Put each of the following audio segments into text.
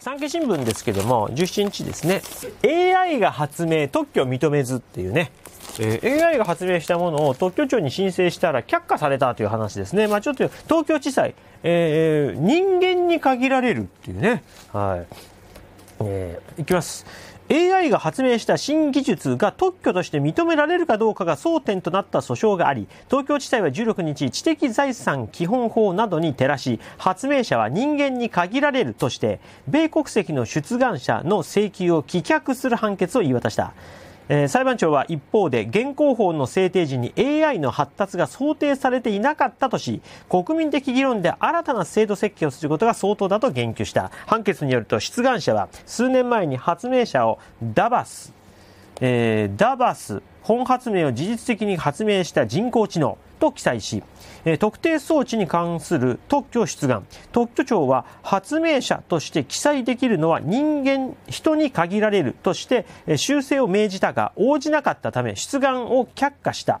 産経新聞ですけども、17日ですね、AI が発明、特許認めずっていうね、えー、AI が発明したものを特許庁に申請したら却下されたという話ですね。まあちょっと東京地裁、えー、人間に限られるっていうね、はい。えー、いきます。AI が発明した新技術が特許として認められるかどうかが争点となった訴訟があり、東京地裁は16日、知的財産基本法などに照らし、発明者は人間に限られるとして、米国籍の出願者の請求を棄却する判決を言い渡した。えー、裁判長は一方で現行法の制定時に AI の発達が想定されていなかったとし国民的議論で新たな制度設計をすることが相当だと言及した判決によると出願者は数年前に発明者をダバス、えー、ダバス本発明を事実的に発明した人工知能と記載し、え特定装置に関する特許出願、特許庁は発明者として記載できるのは人間、人に限られるとして、え修正を命じたが応じなかったため出願を却下した。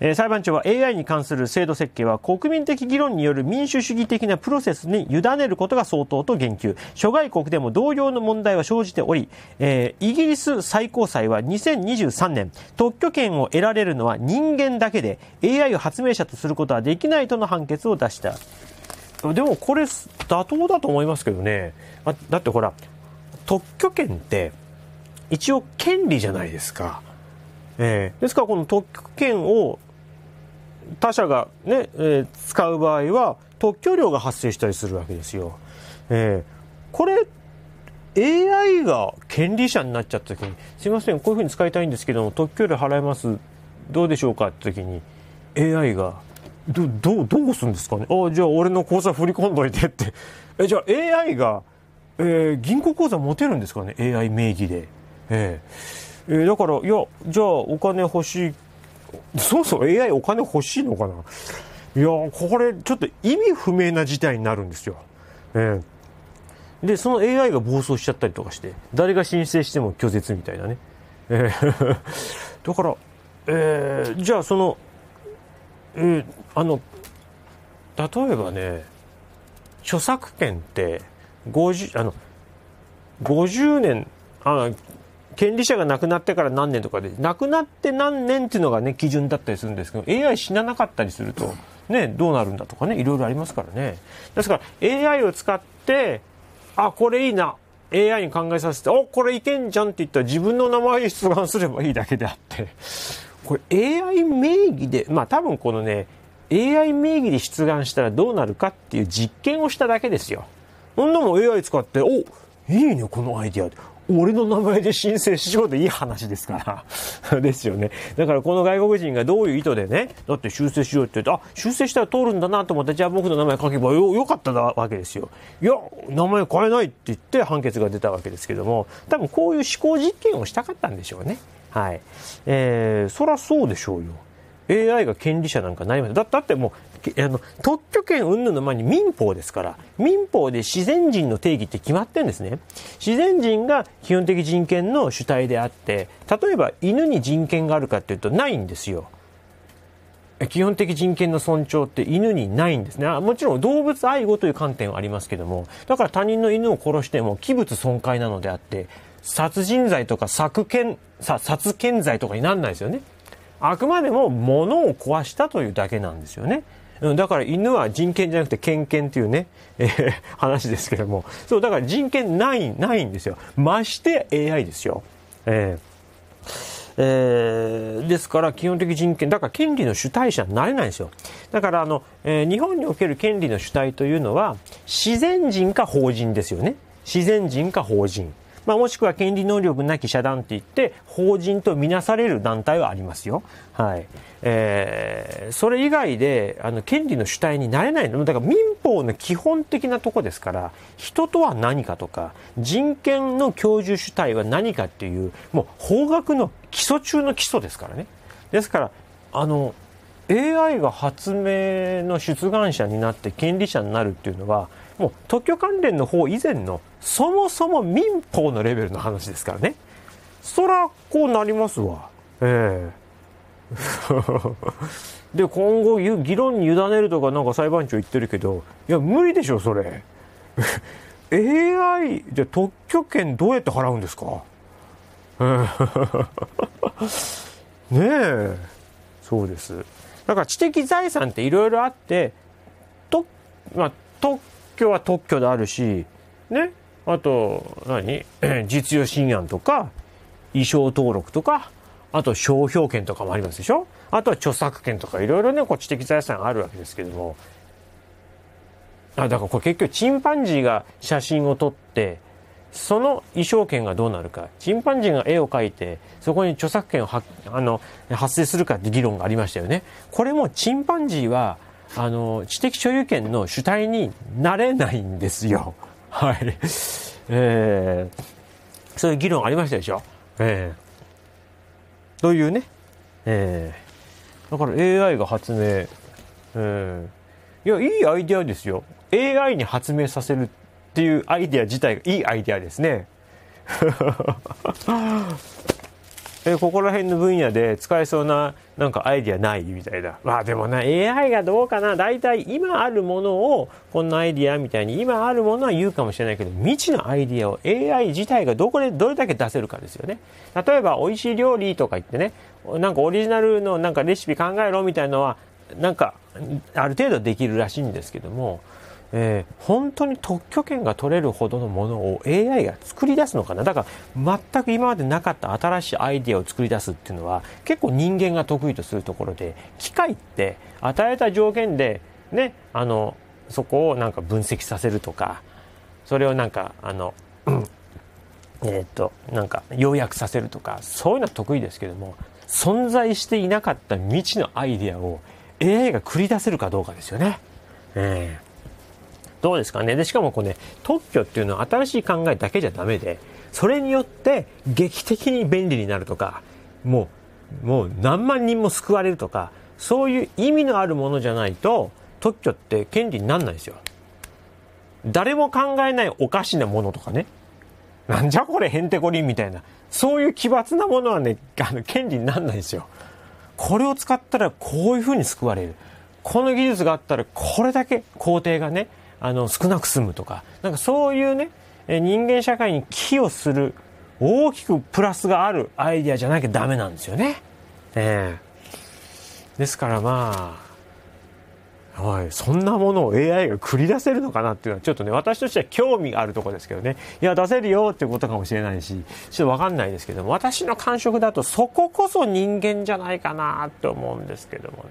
えー、裁判長は AI に関する制度設計は国民的議論による民主主義的なプロセスに委ねることが相当と言及諸外国でも同様の問題は生じており、えー、イギリス最高裁は2023年特許権を得られるのは人間だけで AI を発明者とすることはできないとの判決を出したでもこれ妥当だと思いますけどねだってほら特許権って一応権利じゃないですか。えー、ですからこの特許権を他社がね、えー、使う場合は特許料が発生したりするわけですよ。えー、これ AI が権利者になっちゃった時に、すいません、こういうふうに使いたいんですけども、特許料払います、どうでしょうかって時に、AI が、ど、どう、どうするんですかねあじゃあ俺の口座振り込んどいてって。え、じゃあ AI が、えー、銀行口座持てるんですかね ?AI 名義で。えー、えー、だから、いや、じゃあお金欲しいそもそも AI お金欲しいのかないやこれちょっと意味不明な事態になるんですよ。えー、で、その AI が暴走しちゃったりとかして、誰が申請しても拒絶みたいなね。えー、だから、えー、じゃあその、えー、あの、例えばね、著作権って、50、あの、50年、あ権利者が亡くなってから何年とかで、亡くなって何年っていうのがね、基準だったりするんですけど、AI 死ななかったりすると、ね、どうなるんだとかね、いろいろありますからね。ですから、AI を使って、あ、これいいな。AI に考えさせて、お、これいけんじゃんって言ったら自分の名前に出願すればいいだけであって、これ AI 名義で、まあ多分このね、AI 名義で出願したらどうなるかっていう実験をしただけですよ。そんなもん AI 使って、おいいね、このアイディアで。俺の名前で申請しようでいい話ですから ですよね。だからこの外国人がどういう意図でね、だって修正しようって言って、あ、修正したら通るんだなと思って、じゃあ僕の名前書けばよよかったわけですよ。いや、名前変えないって言って判決が出たわけですけども、多分こういう思考実験をしたかったんでしょうね。はい。えー、そらそうでしょうよ。AI が権利者なんかなりません。だってもう、あの、特許権云々の前に民法ですから、民法で自然人の定義って決まってんですね。自然人が基本的人権の主体であって、例えば犬に人権があるかっていうとないんですよ。基本的人権の尊重って犬にないんですね。もちろん動物愛護という観点はありますけども、だから他人の犬を殺しても器物損壊なのであって、殺人罪とか殺権、殺権罪とかになんないですよね。あくまでも物を壊したというだけなんですよね。だから犬は人権じゃなくて権権っていうね、えー、話ですけども。そう、だから人権ない、ないんですよ。まして AI ですよ。えー、えー、ですから基本的人権、だから権利の主体者になれないんですよ。だからあの、えー、日本における権利の主体というのは、自然人か法人ですよね。自然人か法人。まあ、もしくは権利能力なき社団って言って、法人とみなされる団体はありますよ。はい。えー、それ以外で、あの、権利の主体になれないの。だから民法の基本的なとこですから、人とは何かとか、人権の享受主体は何かっていう、もう法学の基礎中の基礎ですからね。ですから、あの、AI が発明の出願者になって権利者になるっていうのは、もう特許関連の方以前のそもそも民法のレベルの話ですからねそらこうなりますわええー、で今後議論に委ねるとかなんか裁判長言ってるけどいや無理でしょそれ AI じゃ特許権どうやって払うんですか ねえそうですだから知的財産っていろいろあってと、まあ、特許は特許であるし、ね、あと何、何 実用信案とか、衣装登録とか、あと商標権とかもありますでしょあとは著作権とかいろいろね、こう知的財産あるわけですけども。あ、だからこれ結局チンパンジーが写真を撮って、その衣装権がどうなるか。チンパンジーが絵を描いて、そこに著作権をあの発生するかって議論がありましたよね。これもチンパンジーはあの、知的所有権の主体になれないんですよ。はい。えー、そういう議論ありましたでしょ。えー、というね、えー、だから AI が発明、えー、いや、いいアイデアですよ。AI に発明させるっていうアイデア自体がいいアイデアですね。えここら辺の分野で使えそうななんかアイディアないみたいな。まあでもな、AI がどうかな。大体今あるものを、こんなアイディアみたいに今あるものは言うかもしれないけど、未知のアイディアを AI 自体がどこでどれだけ出せるかですよね。例えば美味しい料理とか言ってね、なんかオリジナルのなんかレシピ考えろみたいなのは、なんかある程度できるらしいんですけども、えー、本当に特許権が取れるほどのものを AI が作り出すのかなだから全く今までなかった新しいアイデアを作り出すっていうのは結構人間が得意とするところで機械って与えた条件でねあのそこをなんか分析させるとかそれをなんかあの、えっとなんか要約させるとかそういうのは得意ですけども存在していなかった未知のアイデアを AI が繰り出せるかどうかですよね。えーどうですかね。で、しかもこうね、特許っていうのは新しい考えだけじゃダメで、それによって劇的に便利になるとか、もう、もう何万人も救われるとか、そういう意味のあるものじゃないと、特許って権利になんないですよ。誰も考えないおかしなものとかね。なんじゃこれへんてこりんみたいな。そういう奇抜なものはね、あの、権利になんないですよ。これを使ったらこういうふうに救われる。この技術があったらこれだけ工程がね、あの少なく済むとかなんかそういうね人間社会に寄与する大きくプラスがあるアイデアじゃなきゃダメなんですよね。えー、ですからまあ、はい、そんなものを AI が繰り出せるのかなっていうのはちょっとね私としては興味があるとこですけどねいや出せるよっていうことかもしれないしちょっと分かんないですけども私の感触だとそここそ人間じゃないかなと思うんですけども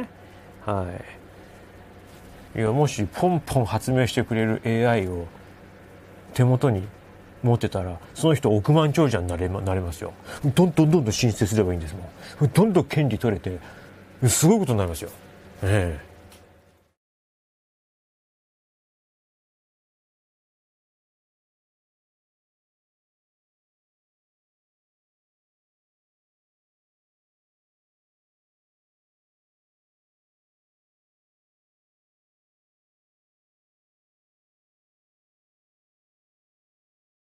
ね。はいいやもしポンポン発明してくれる AI を手元に持ってたらその人億万長者になれ,、ま、なれますよどんどんどんどん申請すればいいんですもんどんどん権利取れてすごいことになりますよええ